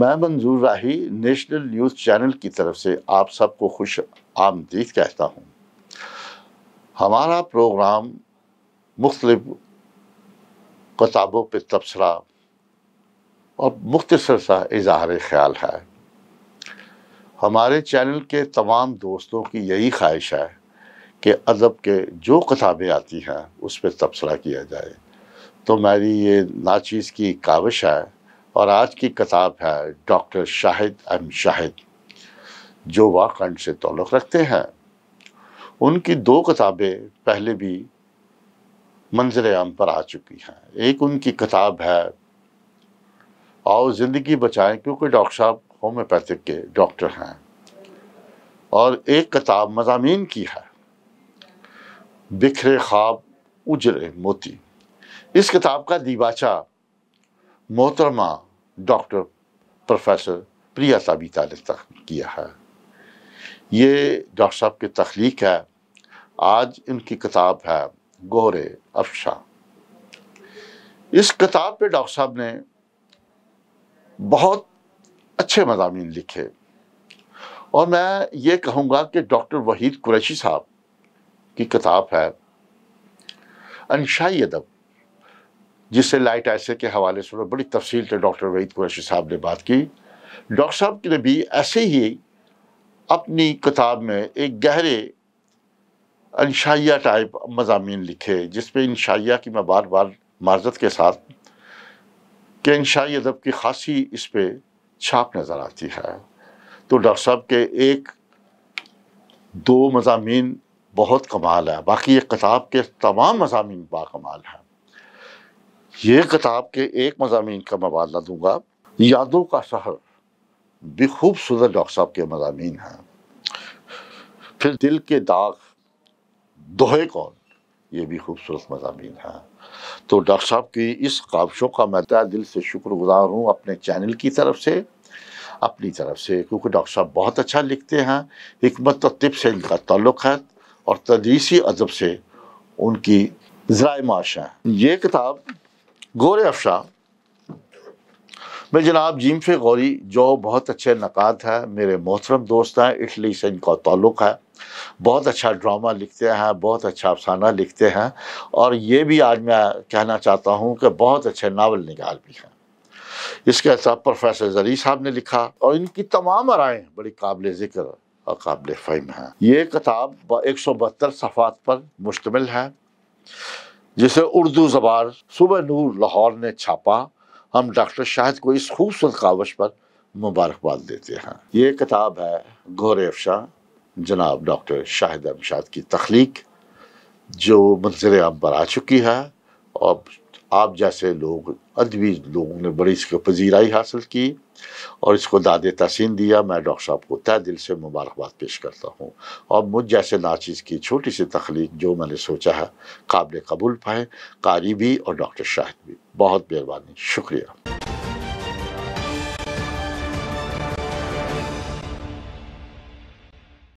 मैं मंजूर राही national news channel की तरफ से आप सबको खुश आमदीद कहता हूँ हमारा प्रोग्राम मुख्तलिफ किताबों पर तबसरा और मुख्तसर सा इजहार ख्याल है हमारे चैनल के तमाम दोस्तों की यही ख्वाहिश है कि अदब के जो किताबें आती हैं उस पर तबसरा किया जाए तो मेरी ये नाचीज़ की काविश है और आज की किताब है डॉक्टर शाहिद एम शाहिद जो वाखंड से ताल्लुक़ रखते हैं उनकी दो किताबें पहले भी मंजर आम पर आ चुकी हैं एक उनकी किताब है आओ ज़िंदगी बचाएं क्योंकि डॉक्टर साहब होम्योपैथिक के डॉक्टर हैं और एक किताब मजामी की है बिखरे ख्वाब उजरे मोती इस किताब का दीवाचा मोहतरमा डॉक्टर प्रोफेसर प्रिया साबिता ने तख्लीक किया है ये डॉक्टर साहब की तख्लीक है आज इनकी किताब है गोरे अफशा इस किताब पे डॉक्टर साहब ने बहुत अच्छे मजामी लिखे और मैं ये कहूँगा कि डॉक्टर वहीद कुरैशी साहब की किताब है अनशाई अदब जिससे लाइट ऐसे के हवाले से बड़ी तफसील से डॉक्टर वहीद कुरैशी साहब ने बात की डॉक्टर साहब ने भी ऐसे ही अपनी किताब में एक गहरे अनशाइया टाइप मजामी लिखे जिसमें इनशाइया की मैं बार बार मार्जत के साथ के इनशाई अदब की खासी इस पर छाप नज़र आती है तो डॉक्टर साहब के एक दो मजामी बहुत कमाल है बाकी ये किताब के तमाम मजामी बाकमाल हैं ये किताब के एक मजामी का मबादला दूंगा यादों का शहर भी खूबसूरत डॉक्टर साहब के मजामी हैं फिर दिल के दाग दोहे कौन ये भी खूबसूरत मजामी हैं तो डॉक्टर साहब की इस काविशों का मैं दिल से शुक्रगुजार हूँ अपने चैनल की तरफ से अपनी तरफ से क्योंकि डॉक्टर साहब बहुत अच्छा लिखते हैं हमत और तिब से इनका ताल्लुक़ है और तदरीसी अदब से उनकी ज़रा माश हैं ये किताब गोरे अफशा में जनाब जीम फे गौरी जो बहुत अच्छे नक़ाद है मेरे मोहतरम दोस्त हैं इटली से इनका ताल्लुक़ है बहुत अच्छा ड्रामा लिखते हैं बहुत अच्छा अफसाना लिखते हैं और ये भी आज मैं कहना चाहता हूँ कि बहुत अच्छे नावल निगाल भी हैं इसके साथ प्रोफेसर जरी साहब ने लिखा और इनकी तमाम राय बड़ी काबिल ज़िक्र और काबिल फ़हम हैं ये किताब एक सौ बहत्तर सफ़ात पर मुश्तमिल है जिसे उर्दू जबान सुबह नूर लाहौर ने छापा हम डॉक्टर शाहिद को इस खूबसूरत कावश पर मुबारकबाद देते हैं ये किताब है गोरे अफशा जनाब डॉक्टर शाहिद अमशाद की तख्लीक जो मंजर आम पर आ चुकी है और आप जैसे लोग अदबी लोगों ने बड़ी इसकी पजीराई हासिल की और इसको दाद तहसीन दिया मैं डॉक्टर साहब को तय दिल से मुबारकबाद पेश करता हूँ और मुझ जैसे नाचीज़ की छोटी सी तख्लीक जो मैंने सोचा है काबिल कबूल पाए कारी भी और डॉक्टर शाहिद भी बहुत मेहरबानी शुक्रिया